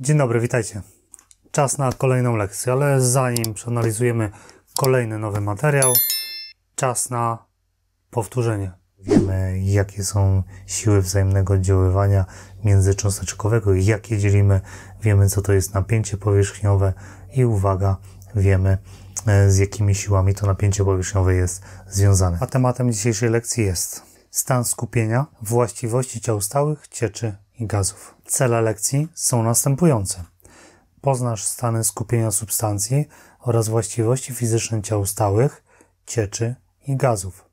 Dzień dobry, witajcie. Czas na kolejną lekcję, ale zanim przeanalizujemy kolejny nowy materiał, czas na powtórzenie. Wiemy, jakie są siły wzajemnego oddziaływania międzycząsteczkowego i jak je dzielimy. Wiemy, co to jest napięcie powierzchniowe i uwaga, wiemy, e, z jakimi siłami to napięcie powierzchniowe jest związane. A tematem dzisiejszej lekcji jest stan skupienia, właściwości ciał stałych, cieczy i gazów. Cele lekcji są następujące. Poznasz stany skupienia substancji oraz właściwości fizyczne ciał stałych, cieczy i gazów.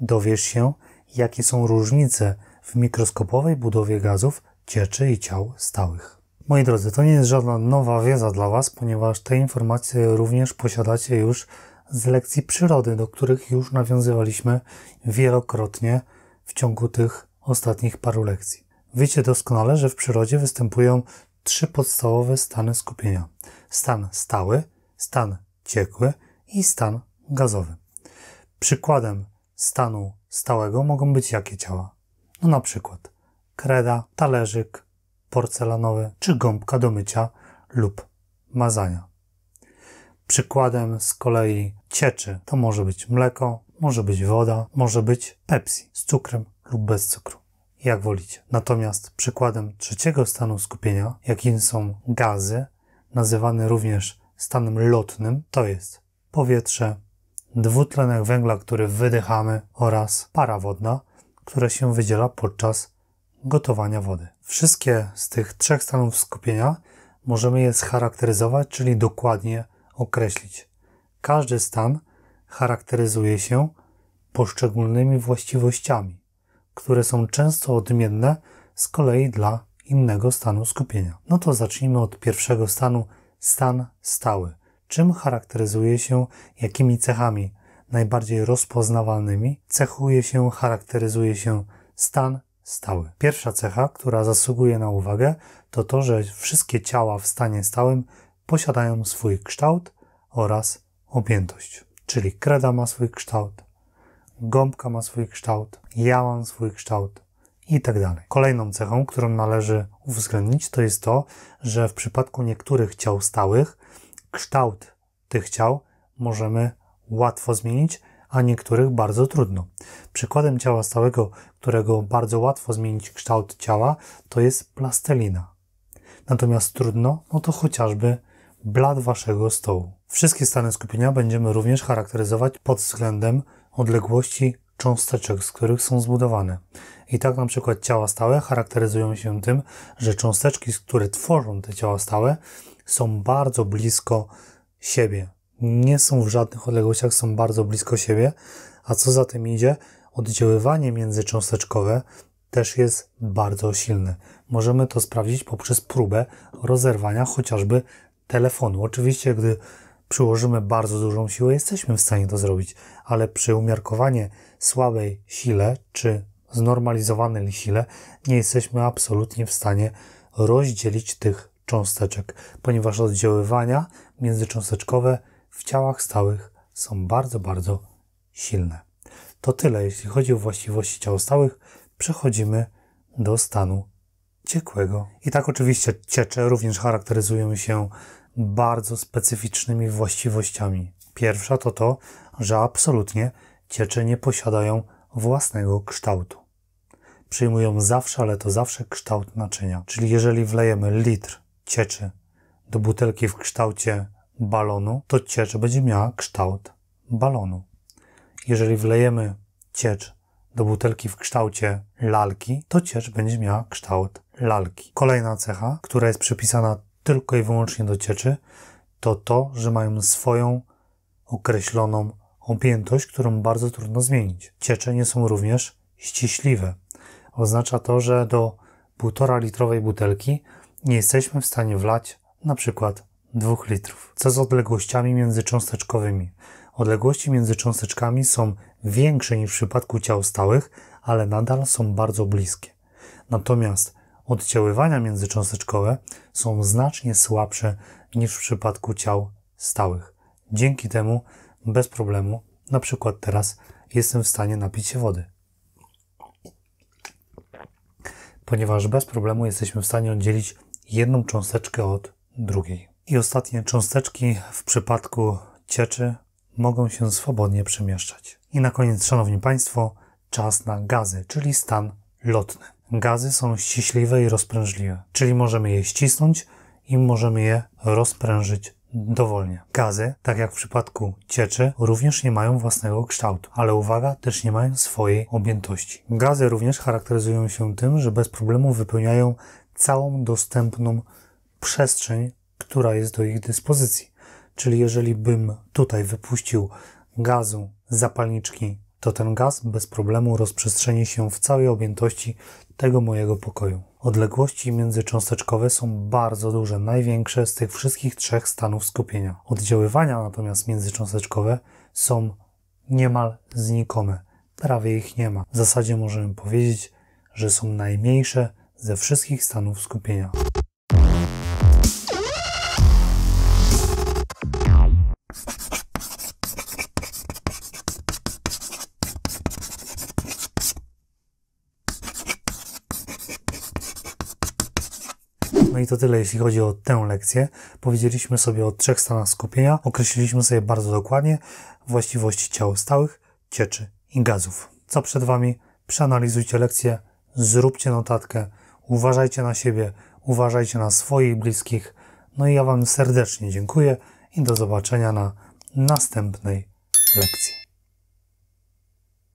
Dowiesz się, jakie są różnice w mikroskopowej budowie gazów, cieczy i ciał stałych. Moi drodzy, to nie jest żadna nowa wiedza dla Was, ponieważ te informacje również posiadacie już z lekcji przyrody, do których już nawiązywaliśmy wielokrotnie w ciągu tych ostatnich paru lekcji. Wiecie doskonale, że w przyrodzie występują trzy podstawowe stany skupienia: stan stały, stan ciekły i stan gazowy. Przykładem stanu stałego mogą być jakie ciała? No na przykład kreda, talerzyk porcelanowy czy gąbka do mycia lub mazania. Przykładem z kolei cieczy to może być mleko, może być woda, może być Pepsi z cukrem lub bez cukru jak wolicie. Natomiast przykładem trzeciego stanu skupienia, jakim są gazy, nazywany również stanem lotnym, to jest powietrze, dwutlenek węgla, który wydychamy oraz para wodna, która się wydziela podczas gotowania wody. Wszystkie z tych trzech stanów skupienia możemy je scharakteryzować, czyli dokładnie określić. Każdy stan charakteryzuje się poszczególnymi właściwościami które są często odmienne z kolei dla innego stanu skupienia. No to zacznijmy od pierwszego stanu, stan stały. Czym charakteryzuje się, jakimi cechami najbardziej rozpoznawalnymi cechuje się, charakteryzuje się stan stały. Pierwsza cecha, która zasługuje na uwagę, to to, że wszystkie ciała w stanie stałym posiadają swój kształt oraz objętość. Czyli kreda ma swój kształt, gąbka ma swój kształt, ja mam swój kształt i tak dalej. Kolejną cechą, którą należy uwzględnić, to jest to, że w przypadku niektórych ciał stałych kształt tych ciał możemy łatwo zmienić, a niektórych bardzo trudno. Przykładem ciała stałego, którego bardzo łatwo zmienić kształt ciała, to jest plastelina. Natomiast trudno, no to chociażby blat waszego stołu. Wszystkie stany skupienia będziemy również charakteryzować pod względem odległości cząsteczek, z których są zbudowane. I tak na przykład ciała stałe charakteryzują się tym, że cząsteczki, które tworzą te ciała stałe, są bardzo blisko siebie. Nie są w żadnych odległościach, są bardzo blisko siebie, a co za tym idzie, oddziaływanie międzycząsteczkowe też jest bardzo silne. Możemy to sprawdzić poprzez próbę rozerwania chociażby telefonu. Oczywiście, gdy przyłożymy bardzo dużą siłę, jesteśmy w stanie to zrobić, ale przy umiarkowanie słabej sile czy znormalizowanej sile nie jesteśmy absolutnie w stanie rozdzielić tych cząsteczek, ponieważ oddziaływania międzycząsteczkowe w ciałach stałych są bardzo, bardzo silne. To tyle, jeśli chodzi o właściwości ciał stałych. Przechodzimy do stanu ciekłego. I tak oczywiście ciecze również charakteryzują się bardzo specyficznymi właściwościami. Pierwsza to to, że absolutnie ciecze nie posiadają własnego kształtu. Przyjmują zawsze, ale to zawsze kształt naczynia. Czyli jeżeli wlejemy litr cieczy do butelki w kształcie balonu, to ciecz będzie miała kształt balonu. Jeżeli wlejemy ciecz do butelki w kształcie lalki, to ciecz będzie miała kształt lalki. Kolejna cecha, która jest przypisana tylko i wyłącznie cieczy, to to, że mają swoją określoną objętość, którą bardzo trudno zmienić. Ciecze nie są również ściśliwe. Oznacza to, że do 1,5 litrowej butelki nie jesteśmy w stanie wlać na przykład 2 litrów. Co z odległościami międzycząsteczkowymi? Odległości między cząsteczkami są większe niż w przypadku ciał stałych, ale nadal są bardzo bliskie. Natomiast oddziaływania międzycząsteczkowe są znacznie słabsze niż w przypadku ciał stałych. Dzięki temu bez problemu, na przykład teraz, jestem w stanie napić się wody. Ponieważ bez problemu jesteśmy w stanie oddzielić jedną cząsteczkę od drugiej. I ostatnie cząsteczki w przypadku cieczy mogą się swobodnie przemieszczać. I na koniec, Szanowni Państwo, czas na gazy, czyli stan lotny. Gazy są ściśliwe i rozprężliwe, czyli możemy je ścisnąć i możemy je rozprężyć dowolnie. Gazy, tak jak w przypadku cieczy, również nie mają własnego kształtu, ale uwaga, też nie mają swojej objętości. Gazy również charakteryzują się tym, że bez problemu wypełniają całą dostępną przestrzeń, która jest do ich dyspozycji. Czyli jeżeli bym tutaj wypuścił gazu zapalniczki, to ten gaz bez problemu rozprzestrzeni się w całej objętości tego mojego pokoju. Odległości międzycząsteczkowe są bardzo duże, największe z tych wszystkich trzech stanów skupienia. Oddziaływania natomiast międzycząsteczkowe są niemal znikome, prawie ich nie ma. W zasadzie możemy powiedzieć, że są najmniejsze ze wszystkich stanów skupienia. No i to tyle, jeśli chodzi o tę lekcję. Powiedzieliśmy sobie o trzech stanach skupienia, określiliśmy sobie bardzo dokładnie właściwości ciał stałych, cieczy i gazów. Co przed Wami? Przeanalizujcie lekcję, zróbcie notatkę, uważajcie na siebie, uważajcie na swoich bliskich. No i ja Wam serdecznie dziękuję i do zobaczenia na następnej lekcji.